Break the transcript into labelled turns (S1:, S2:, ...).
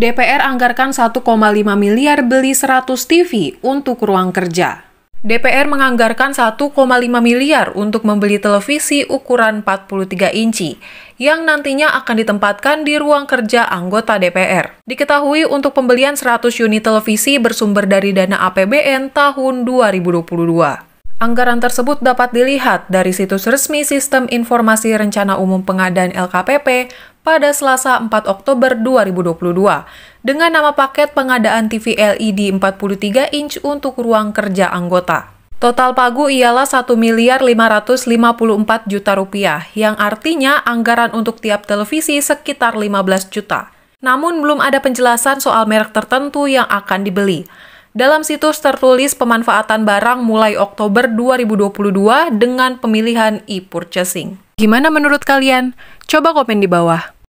S1: DPR anggarkan 1,5 miliar beli 100 TV untuk ruang kerja. DPR menganggarkan 1,5 miliar untuk membeli televisi ukuran 43 inci yang nantinya akan ditempatkan di ruang kerja anggota DPR. Diketahui untuk pembelian 100 unit televisi bersumber dari dana APBN tahun 2022. Anggaran tersebut dapat dilihat dari situs resmi Sistem Informasi Rencana Umum Pengadaan LKPP pada Selasa 4 Oktober 2022 dengan nama paket pengadaan TV LED 43 inch untuk ruang kerja anggota. Total pagu ialah 1 miliar 554 juta rupiah, yang artinya anggaran untuk tiap televisi sekitar 15 juta. Namun belum ada penjelasan soal merek tertentu yang akan dibeli. Dalam situs tertulis pemanfaatan barang mulai Oktober 2022 dengan pemilihan e-purchasing. Gimana
S2: menurut kalian? Coba komen di bawah.